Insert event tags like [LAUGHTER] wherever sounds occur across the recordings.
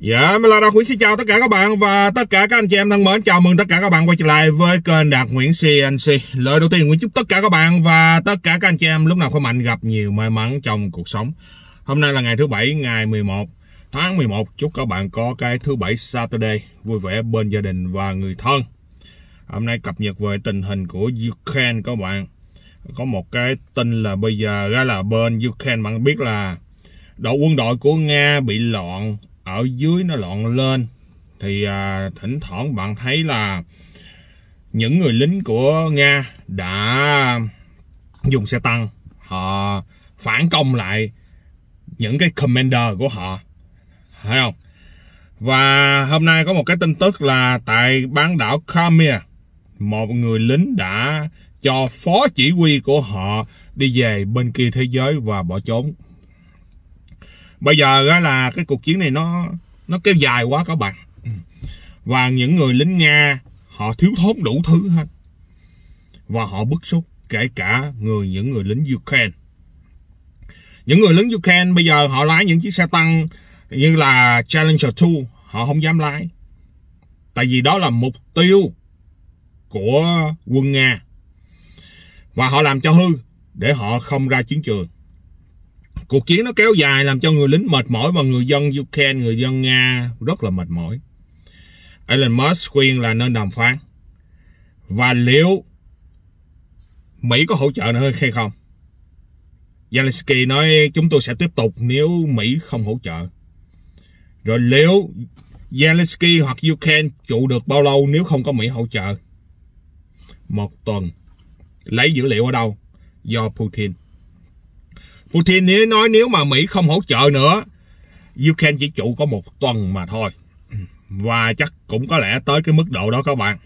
Dạ, yeah, mình là Đạt Nguyễn xin chào tất cả các bạn và tất cả các anh chị em thân mến. Chào mừng tất cả các bạn quay trở lại với kênh Đạt Nguyễn CNC. Lời đầu tiên Nguyễn chúc tất cả các bạn và tất cả các anh chị em lúc nào khỏe mạnh gặp nhiều may mắn trong cuộc sống. Hôm nay là ngày thứ bảy, ngày 11 tháng 11. Chúc các bạn có cái thứ bảy Saturday vui vẻ bên gia đình và người thân. Hôm nay cập nhật về tình hình của Ukraine các bạn. Có một cái tin là bây giờ ra là bên Ukraine bạn biết là đội quân đội của Nga bị loạn ở dưới nó loạn lên thì à, thỉnh thoảng bạn thấy là những người lính của nga đã dùng xe tăng họ phản công lại những cái commander của họ thấy không và hôm nay có một cái tin tức là tại bán đảo Crimea một người lính đã cho phó chỉ huy của họ đi về bên kia thế giới và bỏ trốn bây giờ là cái cuộc chiến này nó nó kéo dài quá các bạn và những người lính nga họ thiếu thốn đủ thứ hết và họ bức xúc kể cả người những người lính ukraine những người lính ukraine bây giờ họ lái những chiếc xe tăng như là challenger 2 họ không dám lái tại vì đó là mục tiêu của quân nga và họ làm cho hư để họ không ra chiến trường Cuộc chiến nó kéo dài làm cho người lính mệt mỏi và người dân Ukraine, người dân Nga rất là mệt mỏi. Elon Musk khuyên là nên đàm phán. Và liệu Mỹ có hỗ trợ nữa hay không? Zelensky nói chúng tôi sẽ tiếp tục nếu Mỹ không hỗ trợ. Rồi liệu Zelensky hoặc Ukraine trụ được bao lâu nếu không có Mỹ hỗ trợ? Một tuần. Lấy dữ liệu ở đâu? Do Putin. Putin nói nếu mà Mỹ không hỗ trợ nữa, Ukraine chỉ trụ có một tuần mà thôi. Và chắc cũng có lẽ tới cái mức độ đó các bạn.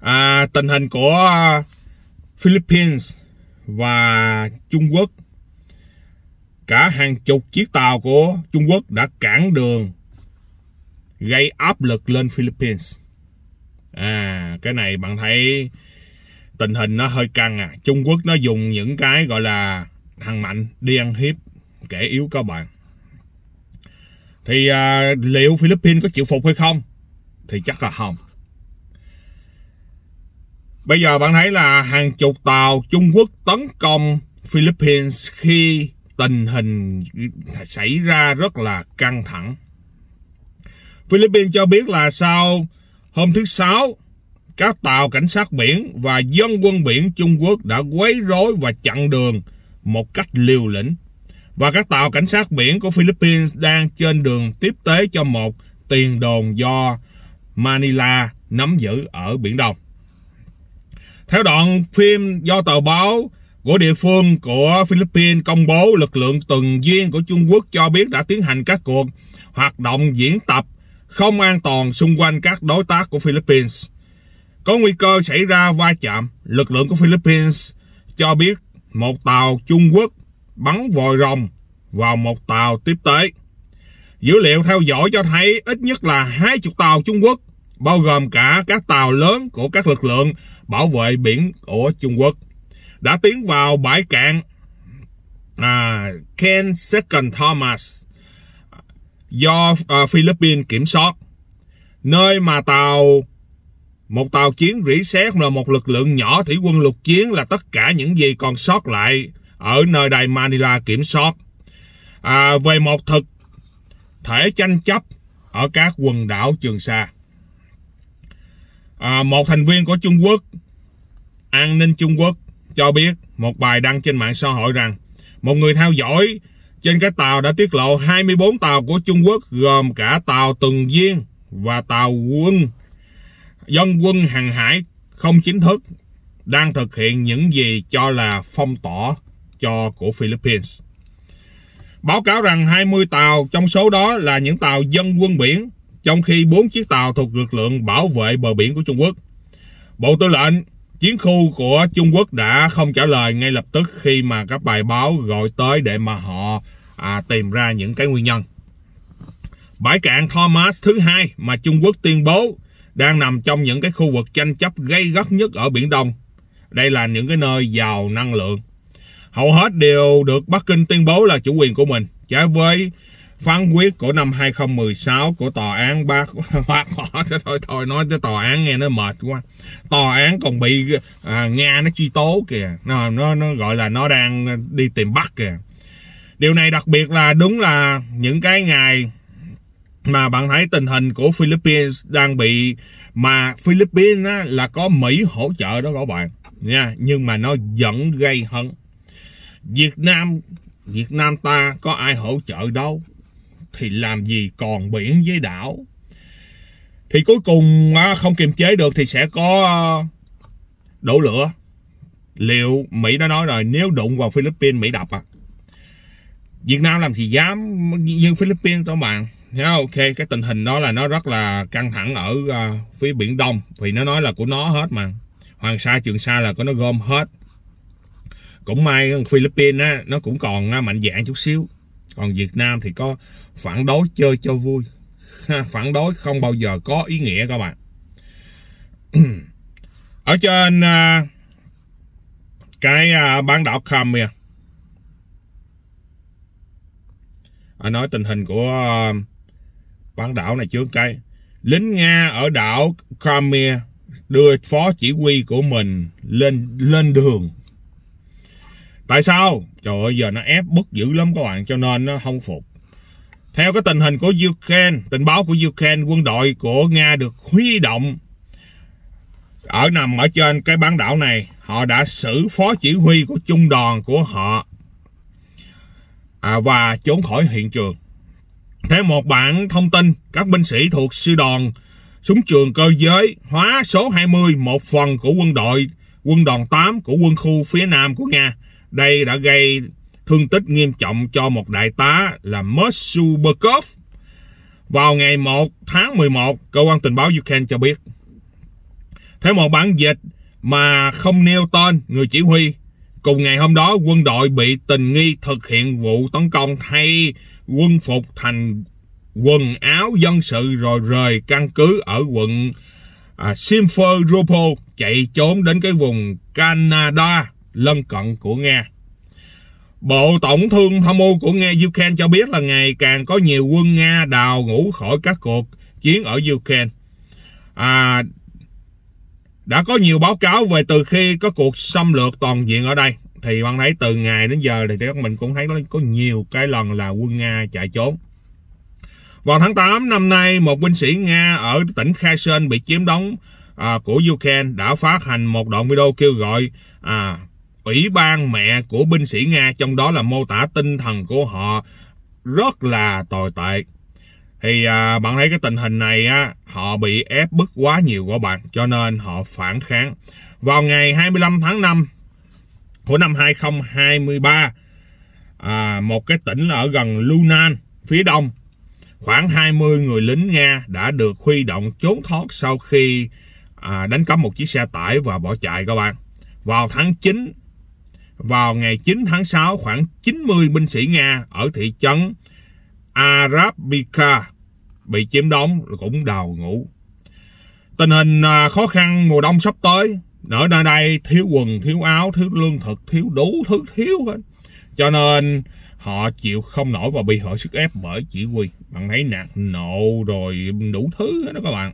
À, tình hình của Philippines và Trung Quốc cả hàng chục chiếc tàu của Trung Quốc đã cản đường gây áp lực lên Philippines. À, cái này bạn thấy tình hình nó hơi căng à Trung Quốc nó dùng những cái gọi là thằng mạnh đi ăn hiếp kẻ yếu các bạn thì à, liệu Philippines có chịu phục hay không thì chắc là không bây giờ bạn thấy là hàng chục tàu Trung Quốc tấn công Philippines khi tình hình xảy ra rất là căng thẳng Philippines cho biết là sau hôm thứ sáu các tàu cảnh sát biển và dân quân biển Trung Quốc đã quấy rối và chặn đường một cách liều lĩnh. Và các tàu cảnh sát biển của Philippines đang trên đường tiếp tế cho một tiền đồn do Manila nắm giữ ở Biển Đông. Theo đoạn phim do tờ báo của địa phương của Philippines công bố lực lượng tuần duyên của Trung Quốc cho biết đã tiến hành các cuộc hoạt động diễn tập không an toàn xung quanh các đối tác của Philippines có nguy cơ xảy ra va chạm, lực lượng của Philippines cho biết một tàu Trung Quốc bắn vòi rồng vào một tàu tiếp tế. Dữ liệu theo dõi cho thấy ít nhất là hai chục tàu Trung Quốc, bao gồm cả các tàu lớn của các lực lượng bảo vệ biển của Trung Quốc, đã tiến vào bãi cạn à, Ken Second Thomas do à, Philippines kiểm soát, nơi mà tàu một tàu chiến rỉ sét là một lực lượng nhỏ thủy quân lục chiến là tất cả những gì còn sót lại ở nơi đài Manila kiểm soát. À, về một thực thể tranh chấp ở các quần đảo Trường Sa. À, một thành viên của Trung Quốc, an ninh Trung Quốc, cho biết một bài đăng trên mạng xã hội rằng một người theo dõi trên cái tàu đã tiết lộ 24 tàu của Trung Quốc gồm cả tàu tuần duyên và tàu quân dân quân hàng hải không chính thức đang thực hiện những gì cho là phong tỏa cho của Philippines. Báo cáo rằng 20 tàu trong số đó là những tàu dân quân biển, trong khi 4 chiếc tàu thuộc lực lượng bảo vệ bờ biển của Trung Quốc. Bộ Tư lệnh chiến khu của Trung Quốc đã không trả lời ngay lập tức khi mà các bài báo gọi tới để mà họ à, tìm ra những cái nguyên nhân. Bãi cạn Thomas thứ hai mà Trung Quốc tuyên bố đang nằm trong những cái khu vực tranh chấp gây gắt nhất ở Biển Đông. Đây là những cái nơi giàu năng lượng. Hầu hết đều được Bắc Kinh tuyên bố là chủ quyền của mình, trái với phán quyết của năm 2016 của tòa án ba bác [LAUGHS] họ thôi thôi nói tới tòa án nghe nó mệt quá tòa án còn bị à, nga nó truy tố kìa nó, nó nó gọi là nó đang đi tìm bắt kìa điều này đặc biệt là đúng là những cái ngày mà bạn thấy tình hình của Philippines đang bị mà Philippines á, là có Mỹ hỗ trợ đó các bạn nha nhưng mà nó vẫn gây hấn Việt Nam Việt Nam ta có ai hỗ trợ đâu thì làm gì còn biển với đảo thì cuối cùng không kiềm chế được thì sẽ có ờ, đổ lửa liệu Mỹ đã nói rồi nếu đụng vào Philippines Mỹ đập à Việt Nam làm gì dám như Philippines các bạn nhá dạ, ok cái tình hình đó là nó rất là căng thẳng ở uh, phía biển đông vì nó nói là của nó hết mà hoàng sa trường sa là có nó gom hết cũng may philippines á nó cũng còn ờ, mạnh dạng chút xíu còn việt nam thì có phản đối chơi cho vui phản đối không bao giờ có ý nghĩa các bạn [CLEARS THROAT] ở trên uh, cái uh, bán đảo Crimea à, nói tình hình của uh, bán đảo này chưa cây lính nga ở đảo Crimea đưa phó chỉ huy của mình lên lên đường tại sao trời ơi giờ nó ép bức dữ lắm các bạn cho nên nó không phục theo cái tình hình của Ukraine tình báo của Ukraine quân đội của nga được huy động ở nằm ở trên cái bán đảo này họ đã xử phó chỉ huy của trung đoàn của họ à, và trốn khỏi hiện trường theo một bản thông tin, các binh sĩ thuộc sư đoàn súng trường cơ giới hóa số 20 một phần của quân đội quân đoàn 8 của quân khu phía nam của Nga. Đây đã gây thương tích nghiêm trọng cho một đại tá là Mosubekov. Vào ngày 1 tháng 11, cơ quan tình báo Ukraine cho biết. Theo một bản dịch mà không nêu tên người chỉ huy, Cùng ngày hôm đó, quân đội bị tình nghi thực hiện vụ tấn công thay quân phục thành quần áo dân sự rồi rời căn cứ ở quận à, Simferopol chạy trốn đến cái vùng Canada lân cận của Nga. Bộ Tổng thương tham mưu của Nga Ukraine cho biết là ngày càng có nhiều quân Nga đào ngũ khỏi các cuộc chiến ở Ukraine. À, đã có nhiều báo cáo về từ khi có cuộc xâm lược toàn diện ở đây thì bạn thấy từ ngày đến giờ thì các mình cũng thấy có nhiều cái lần là quân Nga chạy trốn. Vào tháng 8 năm nay, một binh sĩ Nga ở tỉnh Kherson bị chiếm đóng à, của Ukraine đã phát hành một đoạn video kêu gọi à, ủy ban mẹ của binh sĩ Nga, trong đó là mô tả tinh thần của họ rất là tồi tệ thì à, bạn thấy cái tình hình này á họ bị ép bức quá nhiều của bạn cho nên họ phản kháng vào ngày 25 tháng 5 của năm 2023 à, một cái tỉnh ở gần Lunan phía đông khoảng 20 người lính Nga đã được huy động trốn thoát sau khi à, đánh cắp một chiếc xe tải và bỏ chạy các bạn vào tháng 9 vào ngày 9 tháng 6 khoảng 90 binh sĩ Nga ở thị trấn Arabica bị chiếm đóng cũng đào ngũ. Tình hình à, khó khăn mùa đông sắp tới, ở nơi đây thiếu quần, thiếu áo, thiếu lương thực, thiếu đủ thứ thiếu hết. Cho nên họ chịu không nổi và bị họ sức ép bởi chỉ huy. Bạn thấy nạt nộ rồi đủ thứ hết đó các bạn.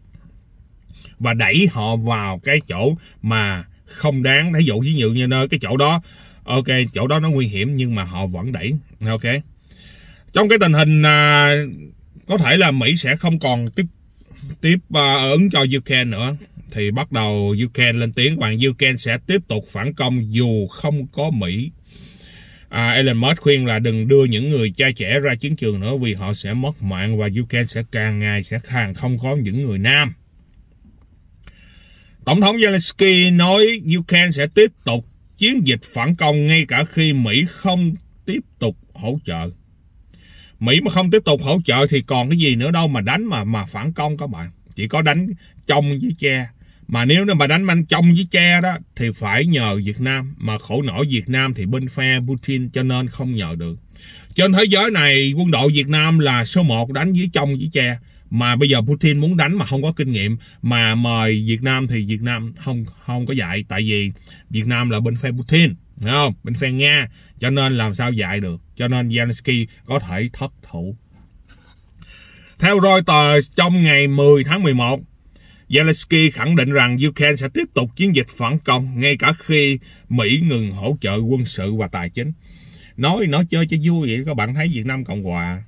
Và đẩy họ vào cái chỗ mà không đáng. Ví dụ như như nơi cái chỗ đó, ok chỗ đó nó nguy hiểm nhưng mà họ vẫn đẩy, ok trong cái tình hình à, có thể là Mỹ sẽ không còn tiếp tiếp à, ứng cho Ukraine nữa thì bắt đầu Ukraine lên tiếng và Ukraine sẽ tiếp tục phản công dù không có Mỹ. À, Elon Musk khuyên là đừng đưa những người cha trẻ ra chiến trường nữa vì họ sẽ mất mạng và Ukraine sẽ càng ngày sẽ càng không có những người nam. Tổng thống Zelensky nói Ukraine sẽ tiếp tục chiến dịch phản công ngay cả khi Mỹ không tiếp tục hỗ trợ. Mỹ mà không tiếp tục hỗ trợ thì còn cái gì nữa đâu mà đánh mà mà phản công các bạn. Chỉ có đánh trong với che. Mà nếu mà đánh manh trong với che đó thì phải nhờ Việt Nam. Mà khổ nổi Việt Nam thì bên phe Putin cho nên không nhờ được. Trên thế giới này quân đội Việt Nam là số 1 đánh với trong với che. Mà bây giờ Putin muốn đánh mà không có kinh nghiệm mà mời Việt Nam thì Việt Nam không không có dạy tại vì Việt Nam là bên phe Putin. Đúng không? Bên phe Nga. Cho nên làm sao dạy được. Cho nên Zelensky có thể thất thủ. Theo Reuters, trong ngày 10 tháng 11, Zelensky khẳng định rằng Ukraine sẽ tiếp tục chiến dịch phản công ngay cả khi Mỹ ngừng hỗ trợ quân sự và tài chính. Nói nói chơi cho vui vậy các bạn thấy Việt Nam Cộng Hòa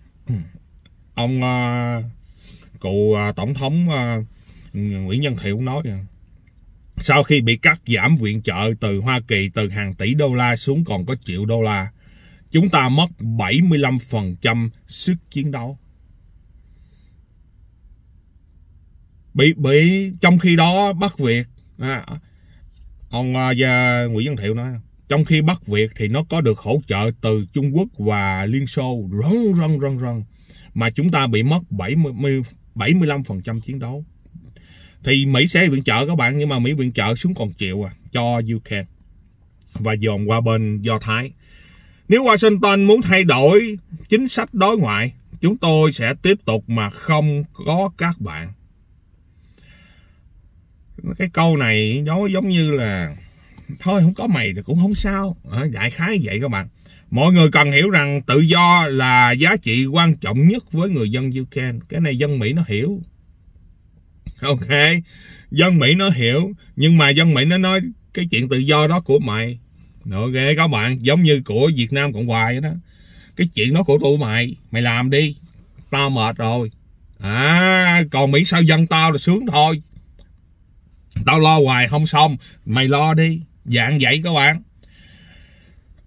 ông uh, cụ uh, tổng thống uh, Nguyễn Nhân Thiệu nói rồi sau khi bị cắt giảm viện trợ từ Hoa Kỳ từ hàng tỷ đô la xuống còn có triệu đô la, chúng ta mất 75% sức chiến đấu. Bị bị trong khi đó bắt Việt à, ông à, Nguyễn Văn Thiệu nói trong khi bắt Việt thì nó có được hỗ trợ từ Trung Quốc và Liên Xô rần rần rần rần mà chúng ta bị mất 70 75% chiến đấu thì Mỹ sẽ viện trợ các bạn nhưng mà Mỹ viện trợ xuống còn triệu à cho Ukraine và dồn qua bên Do Thái nếu Washington muốn thay đổi chính sách đối ngoại chúng tôi sẽ tiếp tục mà không có các bạn cái câu này nó giống như là thôi không có mày thì cũng không sao à, đại khái vậy các bạn mọi người cần hiểu rằng tự do là giá trị quan trọng nhất với người dân Ukraine cái này dân Mỹ nó hiểu ok dân mỹ nó hiểu nhưng mà dân mỹ nó nói cái chuyện tự do đó của mày ok các bạn giống như của việt nam cộng hòa đó cái chuyện đó của tụi mày mày làm đi tao mệt rồi à còn Mỹ sao dân tao là sướng thôi tao lo hoài không xong mày lo đi dạng vậy các bạn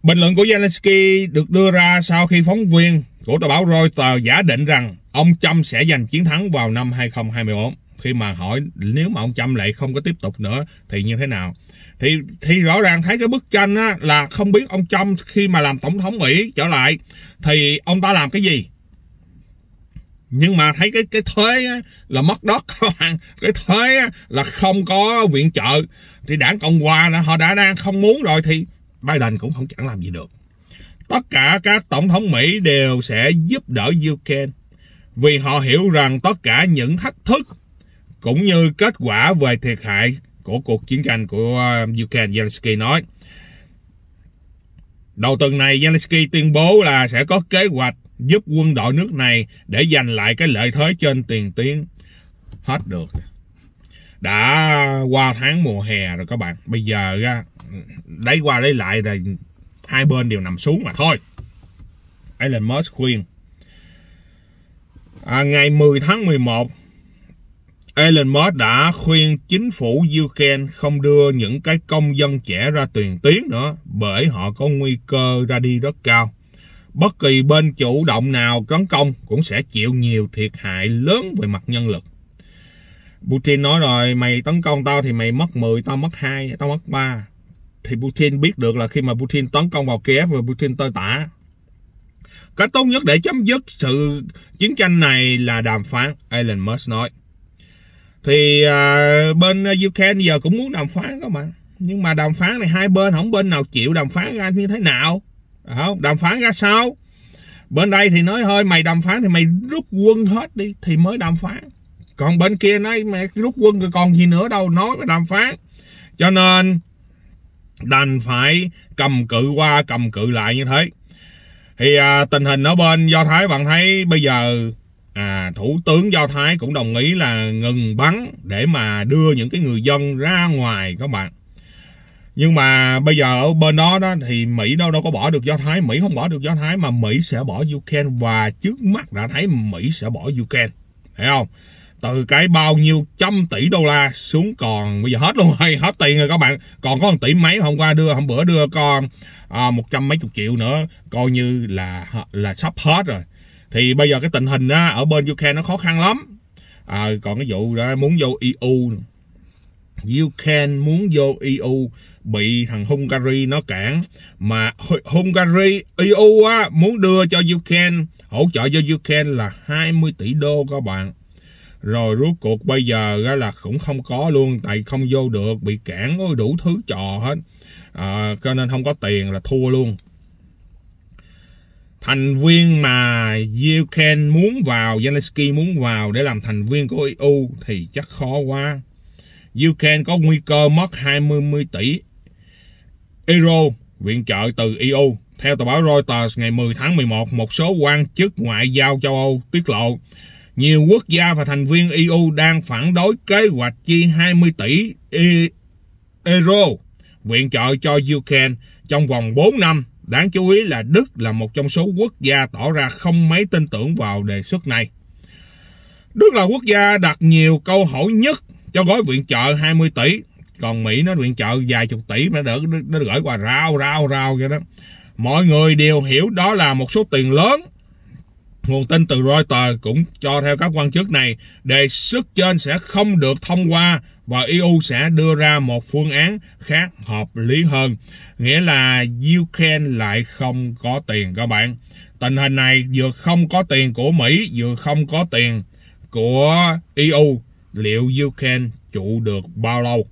bình luận của zelensky được đưa ra sau khi phóng viên của tờ báo reuters giả định rằng ông trump sẽ giành chiến thắng vào năm 2024 khi mà hỏi nếu mà ông Trump lại không có tiếp tục nữa thì như thế nào thì thì rõ ràng thấy cái bức tranh á, là không biết ông Trump khi mà làm tổng thống Mỹ trở lại thì ông ta làm cái gì nhưng mà thấy cái cái thuế á, là mất đất [LAUGHS] các bạn cái thuế á, là không có viện trợ thì đảng cộng hòa là họ đã đang không muốn rồi thì Biden cũng không chẳng làm gì được tất cả các tổng thống Mỹ đều sẽ giúp đỡ Ukraine vì họ hiểu rằng tất cả những thách thức cũng như kết quả về thiệt hại của cuộc chiến tranh của ờ, Ukraine, Zelensky nói. Đầu tuần này, Zelensky tuyên bố là sẽ có kế hoạch giúp quân đội nước này để giành lại cái lợi thế trên tiền tuyến hết được. Đã qua tháng mùa hè rồi các bạn. Bây giờ lấy qua lấy lại là hai bên đều nằm xuống mà thôi. Elon Musk khuyên. À, ngày 10 tháng 11 Elon Musk đã khuyên chính phủ Ukraine không đưa những cái công dân trẻ ra tiền tuyến nữa bởi họ có nguy cơ ra đi rất cao. Bất kỳ bên chủ động nào tấn công cũng sẽ chịu nhiều thiệt hại lớn về mặt nhân lực. Putin nói rồi mày tấn công tao thì mày mất 10, tao mất 2, tao mất 3. Thì Putin biết được là khi mà Putin tấn công vào Kiev và Putin tơi tả. Cách tốt nhất để chấm dứt sự chiến tranh này là đàm phán, Elon Musk nói thì uh, bên à, Ukraine giờ cũng muốn đàm phán các bạn nhưng mà đàm phán này hai bên không bên nào chịu đàm phán ra như thế nào không đàm phán ra sao bên đây thì nói hơi mày đàm phán thì mày rút quân hết đi thì mới đàm phán còn bên kia nói mẹ rút quân rồi còn gì nữa đâu nói mà đàm phán cho nên đành phải cầm cự qua cầm cự lại như thế thì à, tình hình ở bên do thái bạn thấy bây giờ à, thủ tướng do thái cũng đồng ý là ngừng bắn để mà đưa những cái người dân ra ngoài các bạn nhưng mà bây giờ ở bên đó đó thì mỹ đâu đâu có bỏ được do thái mỹ không bỏ được do thái mà mỹ sẽ bỏ ukraine và trước mắt đã thấy mỹ sẽ bỏ ukraine thấy không từ cái bao nhiêu trăm tỷ đô la xuống còn bây giờ hết luôn rồi hết tiền rồi các bạn còn có một tỷ mấy hôm qua đưa hôm bữa đưa con à, một trăm mấy chục triệu nữa coi như là là sắp hết rồi thì bây giờ cái tình hình á, ở bên UK nó khó khăn lắm à, còn cái vụ đó muốn vô EU Ukraine muốn vô EU bị thằng Hungary nó cản mà Hungary EU á, muốn đưa cho Ukraine hỗ trợ cho Ukraine là 20 tỷ đô các bạn rồi rốt cuộc bây giờ á, là cũng không có luôn tại không vô được bị cản ôi đủ thứ trò hết à, cho nên không có tiền là thua luôn thành viên mà Ukraine muốn vào, Zelensky muốn vào để làm thành viên của EU e thì chắc khó quá. Ukraine có nguy cơ mất 20 tỷ euro viện trợ từ EU. E Theo tờ báo Reuters ngày 10 tháng 11, một số quan chức ngoại giao châu Âu tiết lộ nhiều quốc gia và thành viên EU e đang phản đối kế hoạch chi 20 tỷ euro viện trợ cho Ukraine trong vòng 4 năm Đáng chú ý là Đức là một trong số quốc gia tỏ ra không mấy tin tưởng vào đề xuất này. Đức là quốc gia đặt nhiều câu hỏi nhất cho gói viện trợ 20 tỷ. Còn Mỹ nó viện trợ vài chục tỷ mà nó, đỡ, nó gửi quà rao rao rao vậy đó. Mọi người đều hiểu đó là một số tiền lớn Nguồn tin từ Reuters cũng cho theo các quan chức này, đề xuất trên sẽ không được thông qua và EU sẽ đưa ra một phương án khác hợp lý hơn. Nghĩa là Ukraine lại không có tiền các bạn. Tình hình này vừa không có tiền của Mỹ, vừa không có tiền của EU. Liệu Ukraine trụ được bao lâu?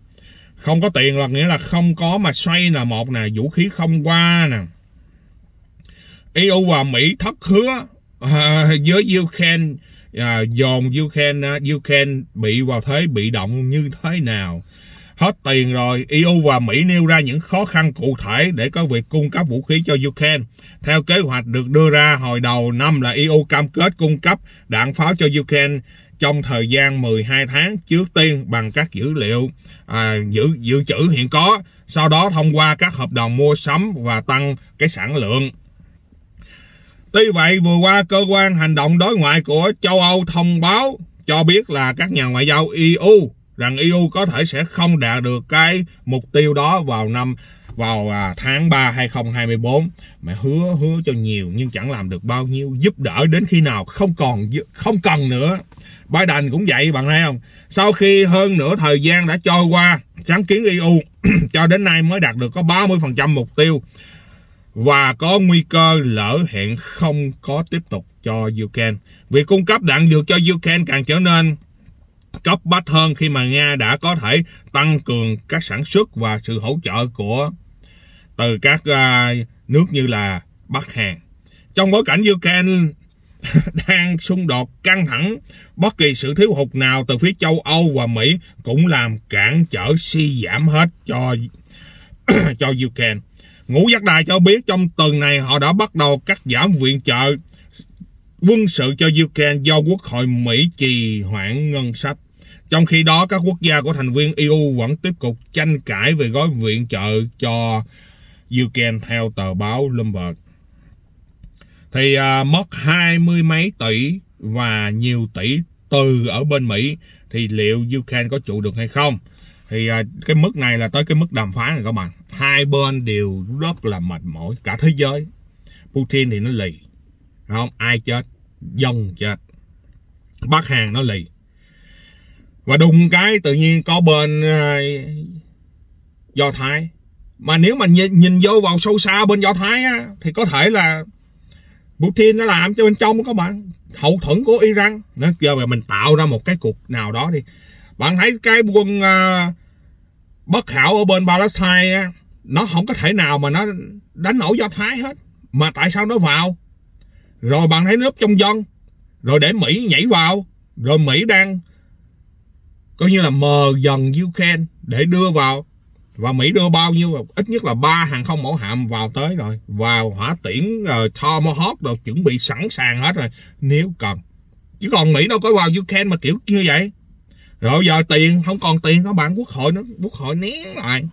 Không có tiền là nghĩa là không có mà xoay là một nè, vũ khí không qua nè. EU và Mỹ thất hứa uh, với Ukraine uh, à, dồn Ukraine uh, Ukraine bị vào thế bị động như thế nào hết tiền rồi EU và Mỹ nêu ra những khó khăn cụ thể để có việc cung cấp vũ khí cho Ukraine theo kế hoạch được đưa ra hồi đầu năm là EU cam kết cung cấp đạn pháo cho Ukraine trong thời gian 12 tháng trước tiên bằng các dữ liệu à, dự, dự trữ hiện có, sau đó thông qua các hợp đồng mua sắm và tăng cái sản lượng. Tuy vậy, vừa qua cơ quan hành động đối ngoại của châu Âu thông báo cho biết là các nhà ngoại giao EU rằng EU có thể sẽ không đạt được cái mục tiêu đó vào năm vào à, tháng 3 2024 mà hứa hứa cho nhiều nhưng chẳng làm được bao nhiêu giúp đỡ đến khi nào không còn không cần nữa Biden cũng vậy bạn thấy không sau khi hơn nửa thời gian đã trôi qua sáng kiến EU [CLEARS THROAT] cho đến nay mới đạt được có 30% mục tiêu và có nguy cơ lỡ hẹn không có tiếp tục cho Ukraine. Việc cung cấp đạn dược cho Ukraine càng trở nên cấp bách hơn khi mà Nga đã có thể tăng cường các sản xuất và sự hỗ trợ của từ các à, nước như là Bắc Hàn. Trong bối cảnh Ukraine [LAUGHS] đang xung đột căng thẳng, bất kỳ sự thiếu hụt nào từ phía châu Âu và Mỹ cũng làm cản trở suy si giảm hết cho [COUGHS] cho Ukraine. Ngũ Giác Đài cho biết trong tuần này họ đã bắt đầu cắt giảm viện trợ quân sự cho Ukraine do Quốc hội Mỹ trì hoãn ngân sách. Trong khi đó, các quốc gia của thành viên EU vẫn tiếp tục tranh cãi về gói viện trợ cho Ukraine theo tờ báo Bloomberg. Thì à, mất hai mươi mấy tỷ và nhiều tỷ từ ở bên Mỹ thì liệu Ukraine có trụ được hay không? thì à, cái mức này là tới cái mức đàm phán rồi các bạn hai bên đều rất là mệt mỏi cả thế giới Putin thì nó lì không ai chết dân chết Bắc hàng nó lì và đùng cái tự nhiên có bên à, Do Thái mà nếu mà nhìn, nhìn vô vào sâu xa bên Do Thái á, thì có thể là Putin nó làm cho bên trong các bạn hậu thuẫn của Iran nó giờ mà mình tạo ra một cái cuộc nào đó đi bạn thấy cái quân uh, bất hảo ở bên Palestine á, nó không có thể nào mà nó đánh nổi Do Thái hết mà tại sao nó vào rồi bạn thấy nước trong dân rồi để Mỹ nhảy vào rồi Mỹ đang coi như là mờ dần Ukraine để đưa vào và Mỹ đưa bao nhiêu ít nhất là ba hàng không mẫu hạm vào tới rồi vào hỏa tiễn rồi ờ, uh, Tomahawk rồi chuẩn bị sẵn sàng hết rồi nếu cần chứ còn Mỹ đâu có vào Ukraine mà kiểu như vậy rồi giờ tiền không còn tiền có bạn quốc hội nó quốc hội nén lại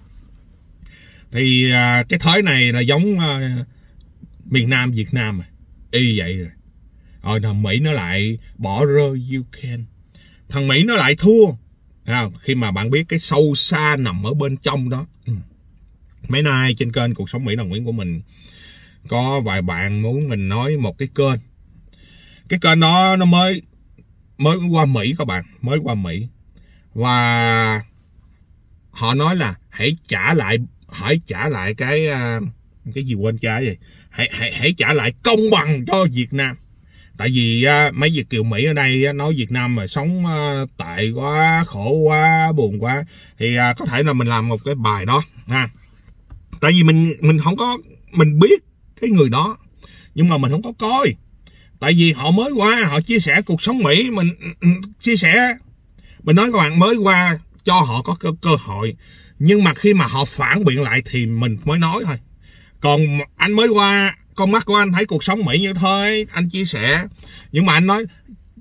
thì à, cái thế này là giống à, miền nam việt nam à. y vậy rồi rồi thằng mỹ nó lại bỏ rơi ukraine thằng mỹ nó lại thua à, khi mà bạn biết cái sâu xa nằm ở bên trong đó ừ. mấy nay trên kênh cuộc sống mỹ đồng nguyễn của mình có vài bạn muốn mình nói một cái kênh cái kênh đó nó mới mới qua mỹ các bạn mới qua mỹ và họ nói là hãy trả lại hãy trả lại cái ờ, cái gì quên trái vậy hãy hãy hãy trả lại công bằng cho Việt Nam tại vì ờ, mấy Việt kiều Mỹ ở đây ờ, nói Việt Nam mà sống tệ quá khổ quá buồn quá thì có thể là mình làm một cái bài đó ha tại vì mình mình không có mình biết cái người đó nhưng mà mình không có coi tại vì họ mới qua họ chia sẻ cuộc sống mỹ mình ừ, ừ, chia sẻ mình nói các bạn mới qua cho họ có cơ, cơ hội nhưng mà khi mà họ phản biện lại thì mình mới nói thôi còn anh mới qua con mắt của anh thấy cuộc sống mỹ như thôi anh chia sẻ nhưng mà anh nói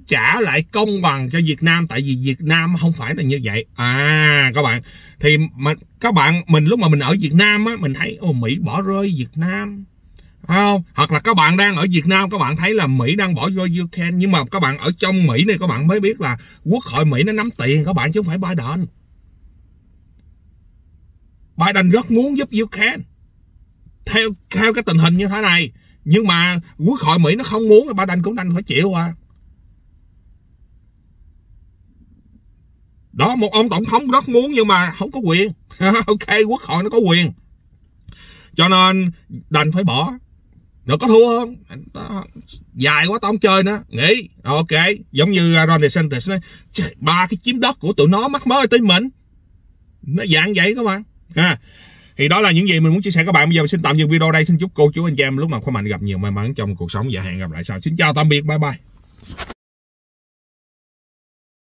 trả lại công bằng cho Việt Nam tại vì Việt Nam không phải là như vậy à các bạn thì mà các bạn mình lúc mà mình ở Việt Nam á mình thấy ô Mỹ bỏ rơi Việt Nam không hoặc là các bạn đang ở Việt Nam các bạn thấy là Mỹ đang bỏ vô Ukraine nhưng mà các bạn ở trong Mỹ này các bạn mới biết là quốc hội Mỹ nó nắm tiền các bạn chứ không phải Biden Biden rất muốn giúp Ukraine theo theo cái tình hình như thế này nhưng mà quốc hội Mỹ nó không muốn Biden cũng đành phải chịu à đó một ông tổng thống rất muốn nhưng mà không có quyền [LAUGHS] ok quốc hội nó có quyền cho nên đành phải bỏ được có thua không tao, dài quá tao không chơi nữa nghỉ ok giống như uh, Ron DeSantis nói trời ba cái chiếm đất của tụi nó mắc mới tới mình nó dạng vậy các bạn ha thì đó là những gì mình muốn chia sẻ các bạn bây giờ mình xin tạm dừng video đây xin chúc cô chú anh chị em lúc nào khỏe mạnh gặp nhiều may mắn trong cuộc sống và hẹn gặp lại sau xin chào tạm biệt bye bye